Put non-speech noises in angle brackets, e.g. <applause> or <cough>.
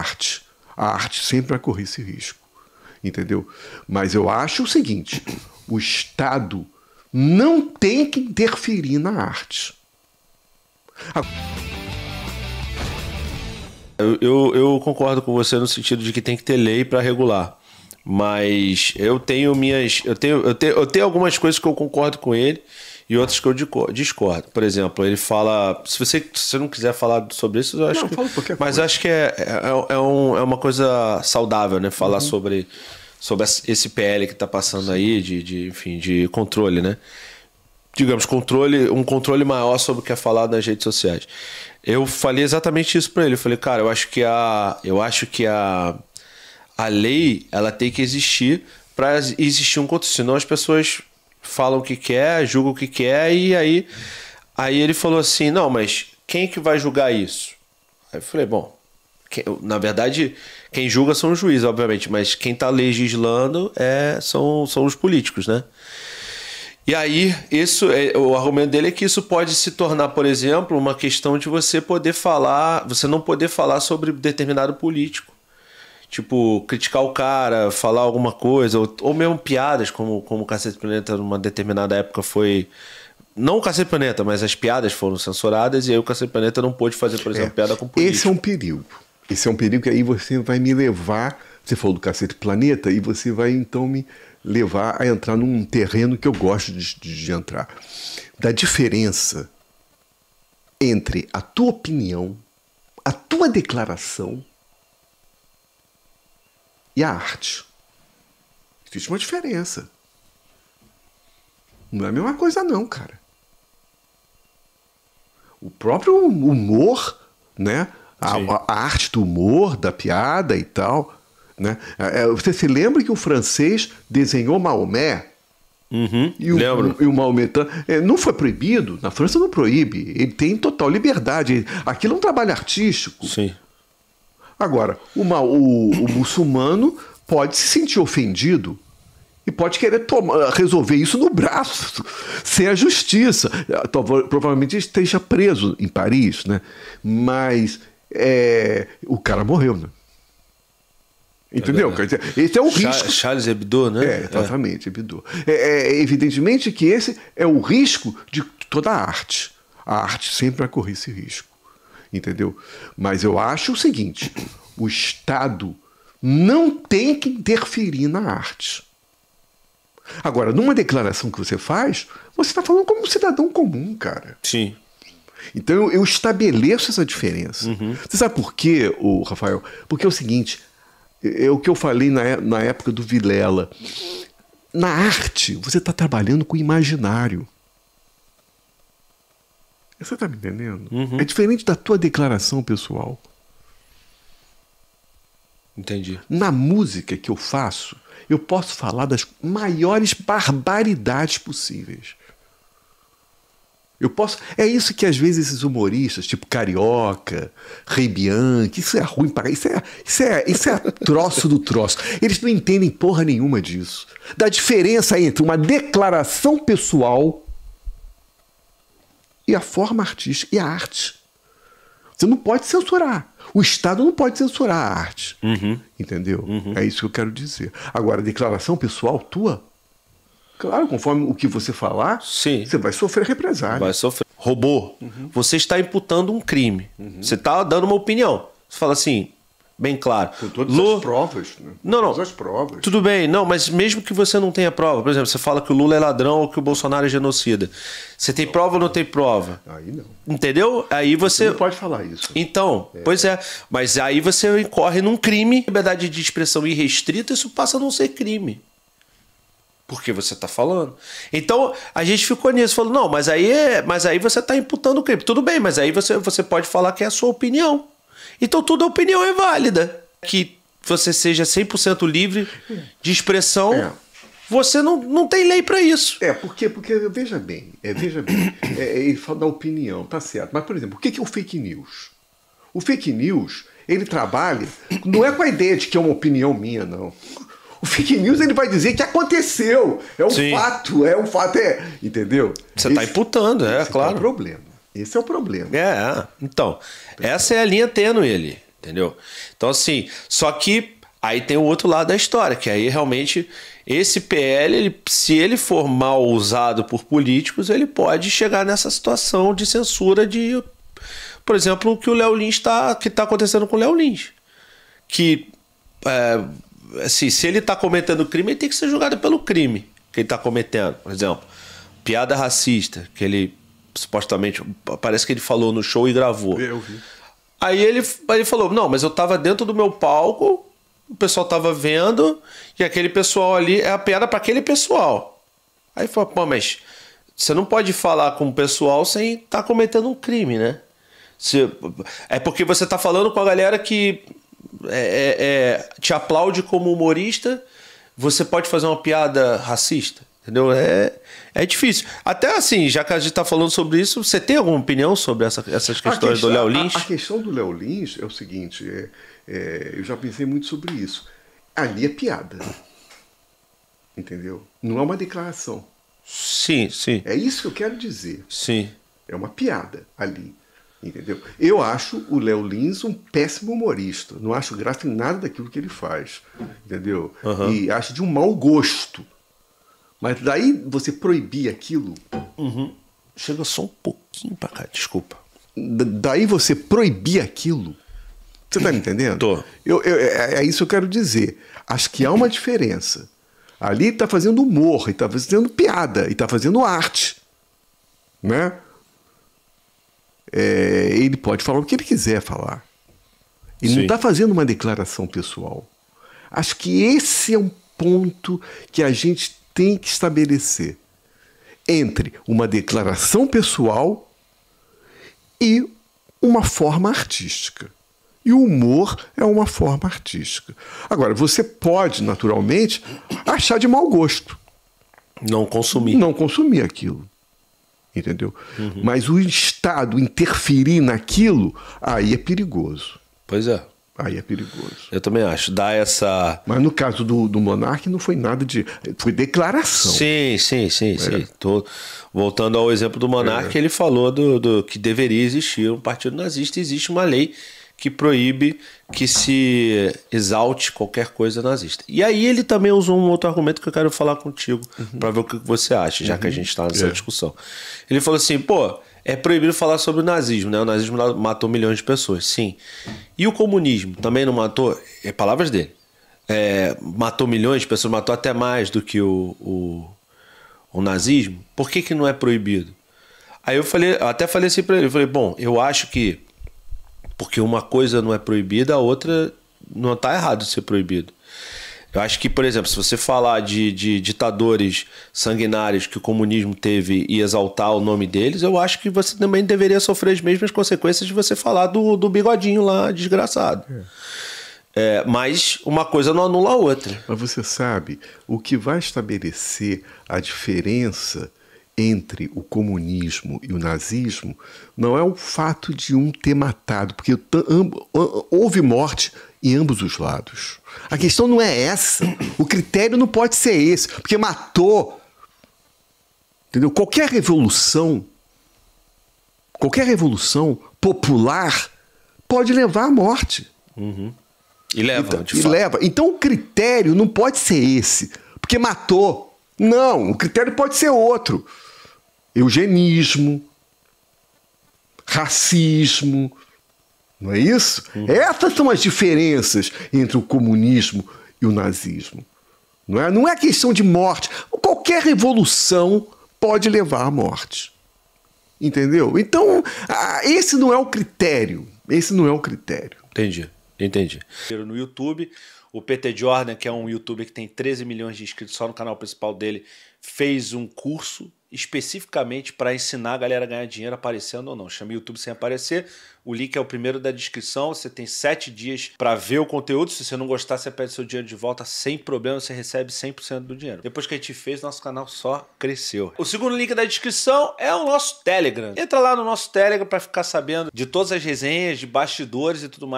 arte. A arte sempre vai correr esse risco, entendeu? Mas eu acho o seguinte: o Estado não tem que interferir na arte. Eu, eu, eu concordo com você no sentido de que tem que ter lei para regular. Mas eu tenho minhas. Eu tenho, eu, tenho, eu tenho algumas coisas que eu concordo com ele e outras que eu discordo. Por exemplo, ele fala. Se você, se você não quiser falar sobre isso, eu acho não, que. mas coisa. acho que é, é, é, um, é uma coisa saudável, né? Falar uhum. sobre, sobre esse PL que está passando aí, de, de, enfim, de controle, né? Digamos, controle, um controle maior sobre o que é falado nas redes sociais. Eu falei exatamente isso para ele. Eu falei, cara, eu acho que a. Eu acho que a a lei ela tem que existir para existir um controle, senão as pessoas falam o que quer, julgam o que quer e aí aí ele falou assim: "Não, mas quem é que vai julgar isso?" Aí eu falei: "Bom, na verdade, quem julga são os juízes, obviamente, mas quem está legislando é são são os políticos, né? E aí, isso, é, o argumento dele é que isso pode se tornar, por exemplo, uma questão de você poder falar, você não poder falar sobre determinado político tipo, criticar o cara, falar alguma coisa, ou, ou mesmo piadas, como, como o Cacete Planeta numa determinada época foi. Não o Cacete Planeta, mas as piadas foram censuradas e aí o Cacete Planeta não pôde fazer, por é. exemplo, é, piada com político. Esse é um perigo. Esse é um perigo que aí você vai me levar. Você falou do Cacete Planeta e você vai então me levar a entrar num terreno que eu gosto de, de, de entrar. Da diferença entre a tua opinião, a tua declaração e a arte. Existe uma diferença. Não é a mesma coisa, não, cara. O próprio humor, né? A, a, arte do humor, da piada e tal. Né? É, é, você se lembra que o francês desenhou Maomé? Uhum, e, o, lembro. e o maometano tá, é, não foi proibido, na França não proíbe, ele tem total liberdade. Aquilo é um trabalho artístico. Sim. Agora, uma, o, o muçulmano pode se sentir ofendido e pode querer tomar, ah, resolver isso no braço, <laughs> sem a justiça. Ah, provavelmente esteja preso em Paris, né? Mas é, o cara morreu, né? Entendeu? É esse é o risco. Charles Hebdo, né? É, exatamente, é. Hebdo. É, é, evidentemente que esse é o risco de toda a arte. A arte sempre vai correr esse risco entendeu? Mas eu acho o seguinte: o Estado não tem que interferir na arte. Agora, numa declaração que você faz, você está falando como um cidadão comum, cara. Sim. Então eu estabeleço essa diferença. Uhum. Você sabe por quê, o Rafael? Porque é o seguinte: é, é o que eu falei na, na época do Vilela. Na arte, você está trabalhando com o imaginário. Você está me entendendo? Uhum. É diferente da tua declaração pessoal. Entendi. Na música que eu faço, eu posso falar das maiores barbaridades possíveis. Eu posso. É isso que às vezes esses humoristas, tipo Carioca, Rei Bianchi, isso é ruim para. Isso é, isso, é, isso é <laughs> troço do troço. Eles não entendem porra nenhuma disso. Da diferença entre uma declaração pessoal e a forma artística e a arte. Você não pode censurar. O Estado não pode censurar a arte. Uhum. Entendeu? Uhum. É isso que eu quero dizer. Agora, a declaração pessoal tua, claro, conforme o que você falar, Sim. você vai sofrer represália. Vai sofrer. Robô, uhum. você está imputando um crime. Uhum. Você está dando uma opinião. Você fala assim, bem claro. Com todas Lula... as provas. Né? Não, não. Todas as provas. Tudo bem, não, mas mesmo que você não tenha prova, por exemplo, você fala que o Lula é ladrão ou que o Bolsonaro é genocida. Você tem não, prova ou não tem prova? Aí não. Entendeu? Aí você. Você não pode falar isso. Então, é. pois é. Mas aí você incorre num crime, liberdade de expressão irrestrita, isso passa a não ser crime porque você está falando. Então a gente ficou nisso, falou, não, mas aí, é, mas aí você está imputando o crime. Tudo bem, mas aí você, você pode falar que é a sua opinião. Então toda opinião é válida. Que você seja 100% livre de expressão, é. você não, não tem lei para isso. É, porque, porque veja bem, é, veja bem, é, é, ele fala da opinião, tá certo. Mas, por exemplo, o que é o fake news? O fake news, ele trabalha, não é com a ideia de que é uma opinião minha, não. O fake news ele vai dizer que aconteceu, é um Sim. fato, é um fato, é, entendeu? Você está imputando, é, claro. É o problema. Esse é o problema. É, é, então. Essa é a linha tênue ele, entendeu? Então, assim, só que aí tem o outro lado da história, que aí realmente esse PL, ele, se ele for mal usado por políticos, ele pode chegar nessa situação de censura de, por exemplo, o que o Léo Lins está que está acontecendo com o Léo Lins. Que, é, assim, se ele está cometendo crime, ele tem que ser julgado pelo crime que ele está cometendo, por exemplo. Piada racista, que ele supostamente. Parece que ele falou no show e gravou. Eu vi. Aí ele, ele falou: Não, mas eu tava dentro do meu palco, o pessoal tava vendo, e aquele pessoal ali é a piada para aquele pessoal. Aí falou: Pô, mas você não pode falar com o pessoal sem estar tá cometendo um crime, né? é porque você tá falando com a galera que é, é, é, te aplaude como humorista, você pode fazer uma piada racista? Entendeu? É, é difícil. Até assim, já que a gente está falando sobre isso, você tem alguma opinião sobre essa, essas questões questão, do Léo Lins? A, a, questão do Léo Lins é o seguinte: é, é, eu já pensei muito sobre isso. Ali é piada. Entendeu? Não é uma declaração. Sim, sim. É isso que eu quero dizer. Sim. É uma piada ali. Entendeu? Eu acho o Léo Lins um péssimo humorista. Não acho graça em nada daquilo que ele faz. Entendeu? Uhum. E acho de um mau gosto mas daí você proibir aquilo. Uhum. Chega só um pouquinho pra cá, desculpa. Da daí você proibir aquilo. Você tá me uhum. entendendo? Tô. Eu, eu, é, é, é, isso que eu quero dizer. Acho que há uma diferença. Ali tá fazendo humor, e tá fazendo piada, e tá fazendo arte. Né? É, ele pode falar o que ele quiser falar. e Sim. não está fazendo uma declaração pessoal. Acho que esse é um ponto que a gente tem que estabelecer entre uma declaração pessoal e uma forma artística. E o humor é uma forma artística. Agora, você pode, naturalmente, achar de mau gosto. Não consumir. Não consumir aquilo. Entendeu? Uhum. Mas o Estado interferir naquilo, aí é perigoso. Pois é. Aí é perigoso. Eu também acho. Dá essa. Mas no caso do, do Monark não foi nada de. Foi declaração. Sim, sim, sim, é. sim. Tô... Voltando ao exemplo do Monark, é. ele falou do, do que deveria existir um partido nazista, existe uma lei que proíbe que se exalte qualquer coisa nazista. E aí ele também usou um outro argumento que eu quero falar contigo, uhum. para ver o que você acha, já uhum. que a uhum. gente está nessa é. discussão. Ele falou assim, pô, é proibido falar sobre o nazismo, né? O nazismo matou milhões de pessoas, sim. E o comunismo também não matou? É palavras dele. É, matou milhões de pessoas, matou até mais do que o, o, o nazismo. Por que, que não é proibido? Aí eu falei, eu até falei assim para ele, eu falei, bom, eu acho que porque uma coisa não é proibida, a outra não está errado de ser proibido. Eu acho que, por exemplo, se você falar de, de, ditadores sanguinários que o comunismo teve e exaltar o nome deles, eu acho que você também deveria sofrer as mesmas consequências de você falar do, do bigodinho lá, desgraçado. É. É, mas uma coisa não anula a outra. Mas você sabe, o que vai estabelecer a diferença entre o comunismo e o nazismo não é o fato de um ter matado, porque houve morte em ambos os lados. A questão não é essa. O critério não pode ser esse, porque matou. Entendeu? Qualquer revolução, qualquer revolução popular pode levar à morte. Uhum. E leva, então, de e fato. leva. Então o critério não pode ser esse, porque matou. Não, o critério pode ser outro eugenismo, racismo. Não é isso? Uhum. Essas são as diferenças entre o comunismo e o nazismo. Não é, não é questão de morte. Qualquer revolução pode levar à morte. Entendeu? Então, esse não é o critério. Esse não é o critério. Entendi, entendi. No YouTube, o PT Jordan, que é um youtuber que tem 13 milhões de inscritos só no canal principal dele, fez um curso especificamente para ensinar a galera a ganhar dinheiro aparecendo ou não. o YouTube sem aparecer. O link é o primeiro da descrição. Você tem sete dias para ver o conteúdo. Se você não gostar, você pede seu dinheiro de volta sem problema. Você recebe 100% do dinheiro. Depois que a gente fez, nosso canal só cresceu. O segundo link da descrição é o nosso Telegram. Entra lá no nosso Telegram para ficar sabendo de todas as resenhas, de bastidores e tudo mais